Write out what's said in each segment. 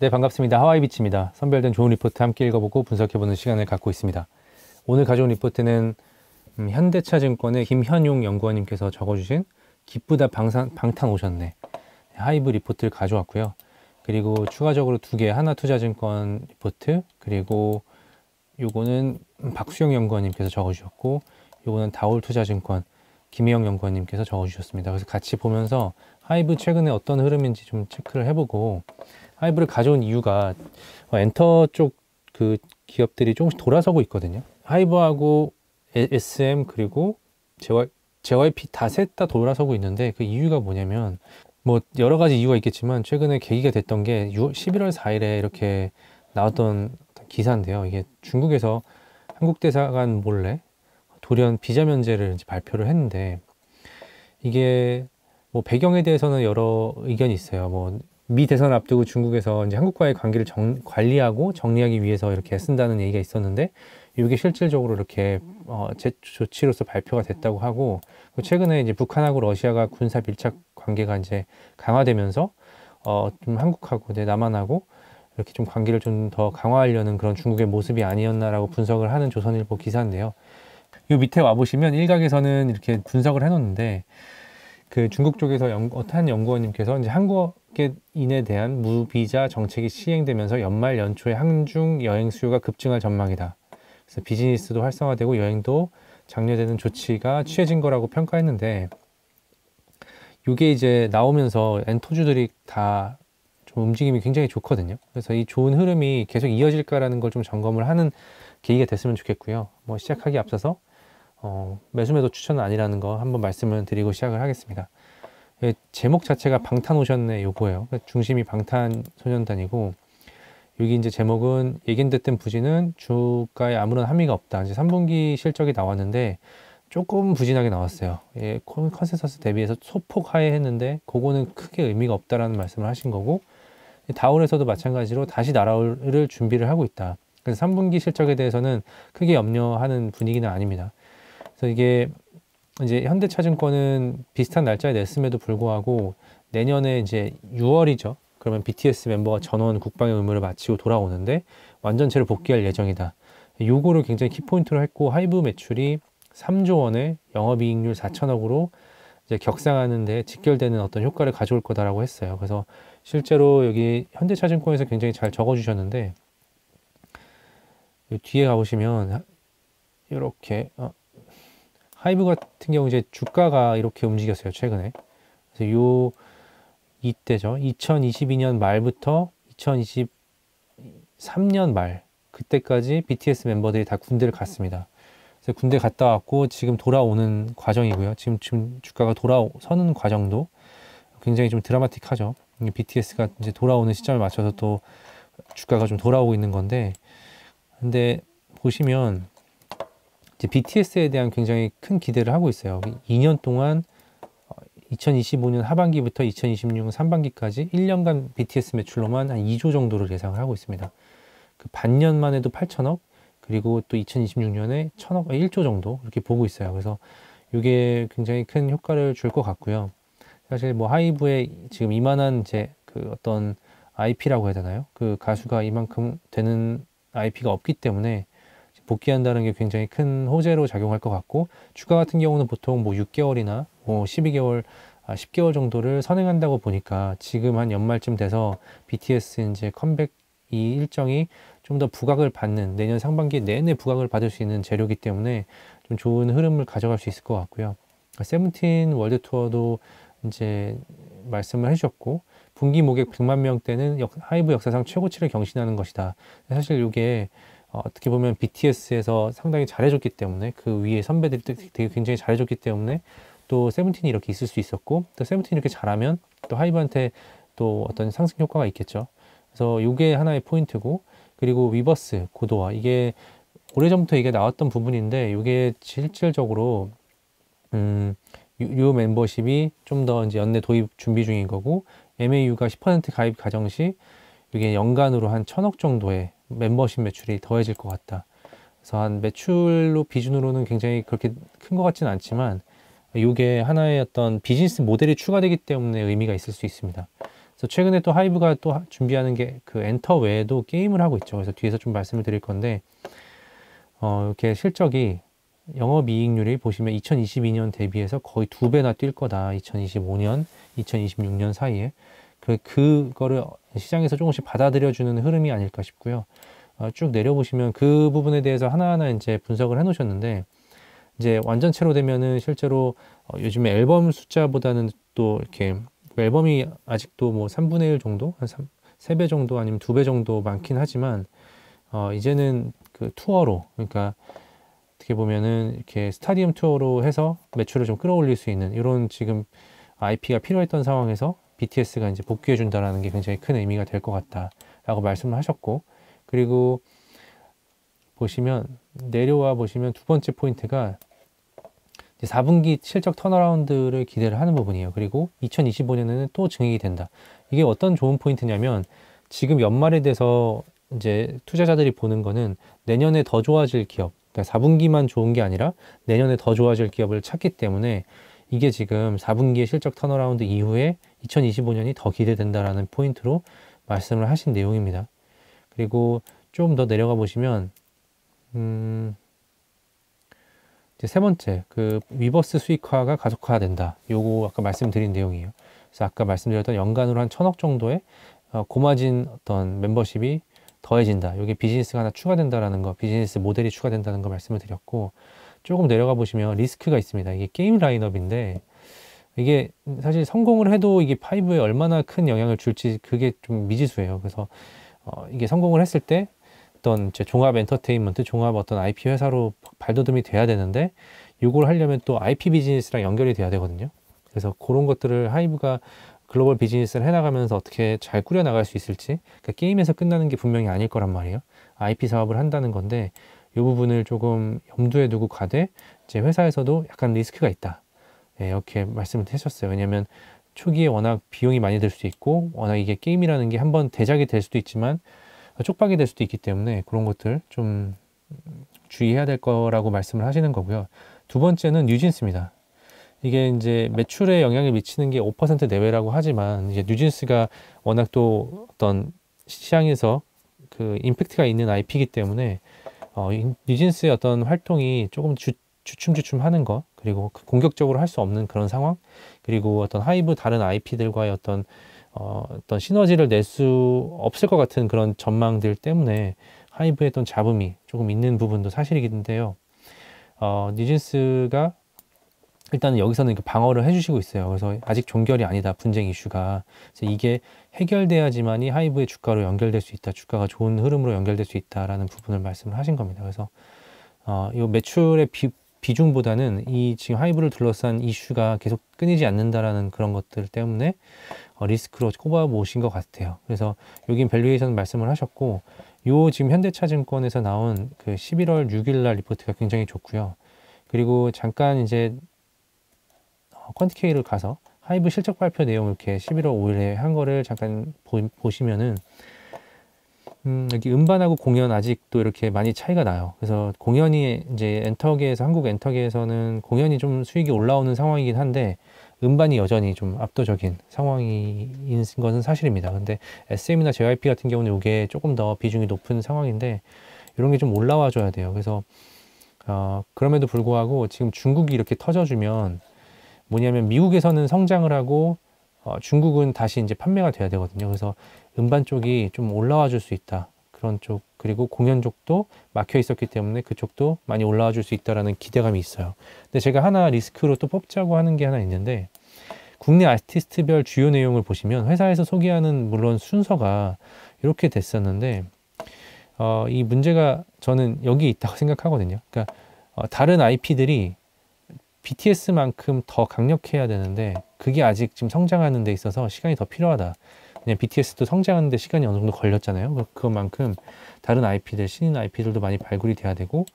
네, 반갑습니다. 하와이 비치입니다. 선별된 좋은 리포트 함께 읽어보고 분석해보는 시간을 갖고 있습니다. 오늘 가져온 리포트는 음, 현대차증권의 김현용 연구원님께서 적어주신 기쁘다 방산, 방탄 오셨네 네, 하이브 리포트를 가져왔고요. 그리고 추가적으로 두 개 하나투자증권 리포트 그리고 요거는 박수영 연구원님께서 적어주셨고 요거는 다올투자증권 김희영 연구원님께서 적어주셨습니다. 그래서 같이 보면서 하이브 최근에 어떤 흐름인지 좀 체크를 해보고 하이브를 가져온 이유가 어, 엔터 쪽 그 기업들이 조금씩 돌아서고 있거든요. 하이브하고 SM 그리고 JY, JYP 다 셋 다 돌아서고 있는데 그 이유가 뭐냐면 뭐 여러 가지 이유가 있겠지만 최근에 계기가 됐던 게 11월 4일에 이렇게 나왔던 기사인데요. 이게 중국에서 한국 대사관 몰래 돌연 비자 면제를 이제 발표를 했는데 이게 뭐 배경에 대해서는 여러 의견이 있어요. 뭐 미 대선 앞두고 중국에서 이제 한국과의 관계를 정, 관리하고 정리하기 위해서 이렇게 쓴다는 얘기가 있었는데 이게 실질적으로 이렇게 어, 제, 조치로서 발표가 됐다고 하고 그 최근에 이제 북한하고 러시아가 군사 밀착 관계가 이제 강화되면서 어, 좀 한국하고 내 네, 남한하고 이렇게 좀 관계를 좀 더 강화하려는 그런 중국의 모습이 아니었나라고 분석을 하는 조선일보 기사인데요. 이 밑에 와 보시면 일각에서는 이렇게 분석을 해놓는데 그 중국 쪽에서 연, 한 연구원님께서 이제 한국인에 대한 무비자 정책이 시행되면서 연말 연초에 항중 여행 수요가 급증할 전망이다. 그래서 비즈니스도 활성화되고 여행도 장려되는 조치가 취해진 거라고 평가했는데 이게 이제 나오면서 엔토주들이 다 좀 움직임이 굉장히 좋거든요. 그래서 이 좋은 흐름이 계속 이어질까라는 걸 좀 점검을 하는 계기가 됐으면 좋겠고요. 뭐 시작하기 앞서서 어, 매수매도 추천은 아니라는 거 한번 말씀을 드리고 시작을 하겠습니다. 예, 제목 자체가 방탄오션의 요거예요. 그러니까 중심이 방탄소년단이고 여기 이제 제목은 예견됐던 부진은 주가에 아무런 함의가 없다. 이제 3분기 실적이 나왔는데 조금 부진하게 나왔어요. 예, 컨센서스 대비해서 소폭 하회했는데 그거는 크게 의미가 없다라는 말씀을 하신 거고 예, 다운에서도 마찬가지로 다시 날아올 준비를 하고 있다. 그래서 3분기 실적에 대해서는 크게 염려하는 분위기는 아닙니다. 그래서 이게 이제 현대차증권은 비슷한 날짜에 냈음에도 불구하고 내년에 이제 6월이죠. 그러면 BTS 멤버가 전원 국방의 의무를 마치고 돌아오는데 완전체로 복귀할 예정이다. 요거를 굉장히 키포인트로 했고 하이브 매출이 3조 원에 영업이익률 4천억으로 이제 격상하는 데 직결되는 어떤 효과를 가져올 거다라고 했어요. 그래서 실제로 여기 현대차증권에서 굉장히 잘 적어주셨는데 뒤에 가보시면 이렇게 어, 하이브 같은 경우 이제 주가가 이렇게 움직였어요 최근에 그래서 요 이때죠 2022년 말부터 2023년 말 그때까지 BTS 멤버들이 다 군대를 갔습니다 그래서 군대 갔다 왔고 지금 돌아오는 과정이고요 지금 지금 주가가 돌아서는 과정도 굉장히 좀 드라마틱하죠 BTS가 이제 돌아오는 시점에 맞춰서 또 주가가 좀 돌아오고 있는 건데 근데 보시면 이제 BTS에 대한 굉장히 큰 기대를 하고 있어요. 2년 동안 2025년 어, 하반기부터 2026년 상반기까지 1년간 BTS 매출로만 한 2조 정도를 예상을 하고 있습니다. 그 반년만 해도 8천억 그리고 또 2026년에 1천억 1조 아, 정도 이렇게 보고 있어요. 그래서 이게 굉장히 큰 효과를 줄 것 같고요. 사실 뭐 하이브의 지금 이만한 제그 어떤 IP라고 해야 되나요? 그 가수가 이만큼 되는 IP가 없기 때문에 복귀한다는 게 굉장히 큰 호재로 작용할 것 같고 주가 같은 경우는 보통 뭐 6개월이나 뭐 12개월 10개월 아, 정도를 선행한다고 보니까 지금 한 연말쯤 돼서 BTS 이제 컴백 이 일정이 좀 더 부각을 받는 내년 상반기 내내 부각을 받을 수 있는 재료이기 때문에 좀 좋은 흐름을 가져갈 수 있을 것 같고요. 세븐틴 월드 투어도 이제 말씀을 해주셨고 분기 목액 100만 명대는 역, 하이브 역사상 최고치를 경신하는 것이다. 사실 이게 어, 떻게 보면 BTS에서 상당히 잘해줬기 때문에 그 위에 선배들이 되게 굉장히 잘해줬기 때문에 또 세븐틴이 이렇게 있을 수 있었고 또 세븐틴이 이렇게 잘하면 또 하이브한테 또 어떤 상승 효과가 있겠죠. 그래서 이게 하나의 포인트고 그리고 위버스 고도화 이게 오래전부터 이게 나왔던 부분인데 이게 실질적으로 음, 유, 멤버십이 좀 더 이제 연내 도입 준비 중인 거고 MAU가 10% 가입 가정 시 이게 연간으로 한 천억 정도의 멤버십 매출이 더해질 것 같다. 그래서 한 매출로 비준으로는 굉장히 그렇게 큰 것 같지는 않지만 이게 하나의 어떤 비즈니스 모델이 추가되기 때문에 의미가 있을 수 있습니다. 그래서 최근에 또 하이브가 또 준비하는 게 그 엔터 외에도 게임을 하고 있죠. 그래서 뒤에서 좀 말씀을 드릴 건데 어, 이렇게 실적이 영업이익률이 보시면 2022년 대비해서 거의 두 배나 뛸 거다. 2025년, 2026년 사이에 그 그거를 시장에서 조금씩 받아들여주는 흐름이 아닐까 싶고요. 어, 쭉 내려보시면 그 부분에 대해서 하나하나 이제 분석을 해놓으셨는데 이제 완전체로 되면은 실제로 어, 요즘에 앨범 숫자보다는 또 이렇게 앨범이 아직도 뭐 3분의 1 정도 한 3, 3배 정도 아니면 2배 정도 많긴 하지만 어 이제는 그 투어로 그러니까 어떻게 보면은 이렇게 스타디움 투어로 해서 매출을 좀 끌어올릴 수 있는 이런 지금 IP가 필요했던 상황에서 BTS가 이제 복귀해 준다라는 게 굉장히 큰 의미가 될 것 같다라고 말씀을 하셨고 그리고 보시면 내려와 보시면 두 번째 포인트가 4분기 실적 턴어라운드를 기대를 하는 부분이에요. 그리고 2025년에는 또 증액이 된다. 이게 어떤 좋은 포인트냐면 지금 연말에 돼서 이제 투자자들이 보는 거는 내년에 더 좋아질 기업, 그러니까 4분기만 좋은 게 아니라 내년에 더 좋아질 기업을 찾기 때문에 이게 지금 4분기의 실적 턴어라운드 이후에 2025년이 더 기대된다라는 포인트로 말씀을 하신 내용입니다. 그리고 좀 더 내려가 보시면 음, 이제 세 번째 그 위버스 수익화가 가속화된다. 요거 아까 말씀드린 내용이에요. 그래서 아까 말씀드렸던 연간으로 한 천억 정도의 어, 고마진 어떤 멤버십이 더해진다. 이게 비즈니스가 하나 추가된다라는 거, 비즈니스 모델이 추가된다는 거 말씀을 드렸고 조금 내려가 보시면 리스크가 있습니다. 이게 게임 라인업인데 이게 사실 성공을 해도 이게 파이브에 얼마나 큰 영향을 줄지 그게 좀 미지수예요. 그래서 어, 이게 성공을 했을 때 어떤 종합 엔터테인먼트, 종합 어떤 IP 회사로 발돋움이 돼야 되는데 이걸 하려면 또 IP 비즈니스랑 연결이 돼야 되거든요. 그래서 그런 것들을 하이브가 글로벌 비즈니스를 해나가면서 어떻게 잘 꾸려나갈 수 있을지 그러니까 게임에서 끝나는 게 분명히 아닐 거란 말이에요. IP 사업을 한다는 건데 이 부분을 조금 염두에 두고 가되 이제 회사에서도 약간 리스크가 있다. 예, 이렇게 말씀을 하셨어요. 왜냐하면 초기에 워낙 비용이 많이 들수 있고 워낙 이게 게임이라는 게 한번 대작이 될 수도 있지만 쪽박이 될 수도 있기 때문에 그런 것들 좀 주의해야 될 거라고 말씀을 하시는 거고요. 두 번째는 뉴진스입니다. 이게 이제 매출에 영향을 미치는 게 5% 내외라고 하지만 이제 뉴진스가 워낙 또 어떤 시장에서 그 임팩트가 있는 IP이기 때문에 어, 뉴진스의 어떤 활동이 조금 주, 주춤주춤 하는 것, 그리고 그 공격적으로 할 수 없는 그런 상황, 그리고 어떤 하이브 다른 IP들과의 어떤 어, 어떤 시너지를 낼 수 없을 것 같은 그런 전망들 때문에 하이브의 어떤 잡음이 조금 있는 부분도 사실이긴데요. 어, 뉴진스가 일단 여기서는 방어를 해주시고 있어요. 그래서 아직 종결이 아니다 분쟁 이슈가 그래서 이게 해결돼야지만이 하이브의 주가로 연결될 수 있다. 주가가 좋은 흐름으로 연결될 수 있다라는 부분을 말씀을 하신 겁니다. 그래서 어, 이 매출의 비, 비중보다는 이 지금 하이브를 둘러싼 이슈가 계속 끊이지 않는다라는 그런 것들 때문에 어, 리스크로 꼽아 보신것 같아요. 그래서 여긴 밸류에이션 말씀을 하셨고 요 지금 현대차증권에서 나온 그 11월 6일 날 리포트가 굉장히 좋고요. 그리고 잠깐 이제 어, 퀀티케이를 가서 하이브 실적 발표 내용을 이렇게 11월 5일에 한 거를 잠깐 보, 보시면은 음, 여기 음반하고 공연 아직도 이렇게 많이 차이가 나요. 그래서 공연이 이제 엔터계에서 한국 엔터계에서는 공연이 좀 수익이 올라오는 상황이긴 한데 음반이 여전히 좀 압도적인 상황인 것은 사실입니다. 근데 SM이나 JYP 같은 경우는 이게 조금 더 비중이 높은 상황인데 이런 게 좀 올라와 줘야 돼요. 그래서 어, 그럼에도 불구하고 지금 중국이 이렇게 터져주면 뭐냐면 미국에서는 성장을 하고 어, 중국은 다시 이제 판매가 돼야 되거든요. 그래서 음반 쪽이 좀 올라와 줄 수 있다. 그런 쪽 그리고 공연 쪽도 막혀 있었기 때문에 그쪽도 많이 올라와 줄 수 있다라는 기대감이 있어요. 근데 제가 하나 리스크로 또 뽑자고 하는 게 하나 있는데 국내 아티스트별 주요 내용을 보시면 회사에서 소개하는 물론 순서가 이렇게 됐었는데 어, 이 문제가 저는 여기 있다고 생각하거든요. 그러니까 어, 다른 IP들이 BTS만큼 더 강력해야 되는데 그게 아직 지금 성장하는 데 있어서 시간이 더 필요하다. 그냥 BTS도 성장하는데 시간이 어느 정도 걸렸잖아요. 그만큼 다른 IP들, 신인 IP들도 많이 발굴이 돼야 되고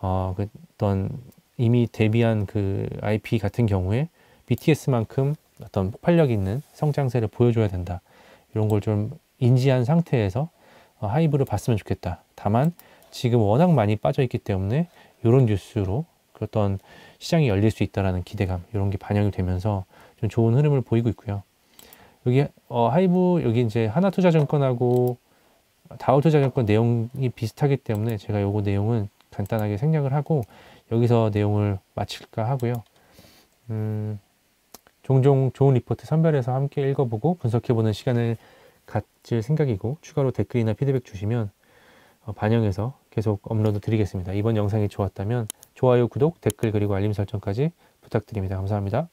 어, 그 어떤 이미 데뷔한 그 IP 같은 경우에 BTS만큼 어떤 폭발력 있는 성장세를 보여줘야 된다. 이런 걸 좀 인지한 상태에서 어, 하이브를 봤으면 좋겠다. 다만 지금 워낙 많이 빠져있기 때문에 이런 뉴스로 그 어떤 시장이 열릴 수 있다라는 기대감 이런 게 반영이 되면서 좀 좋은 흐름을 보이고 있고요. 여기 어, 하이브 여기 이제 하나투자증권하고 다우투자증권 내용이 비슷하기 때문에 제가 요거 내용은 간단하게 생략을 하고 여기서 내용을 마칠까 하고요. 음, 종종 좋은 리포트 선별해서 함께 읽어보고 분석해보는 시간을 갖질 생각이고 추가로 댓글이나 피드백 주시면 어, 반영해서 계속 업로드 드리겠습니다. 이번 영상이 좋았다면 좋아요, 구독, 댓글 그리고 알림 설정까지 부탁드립니다. 감사합니다.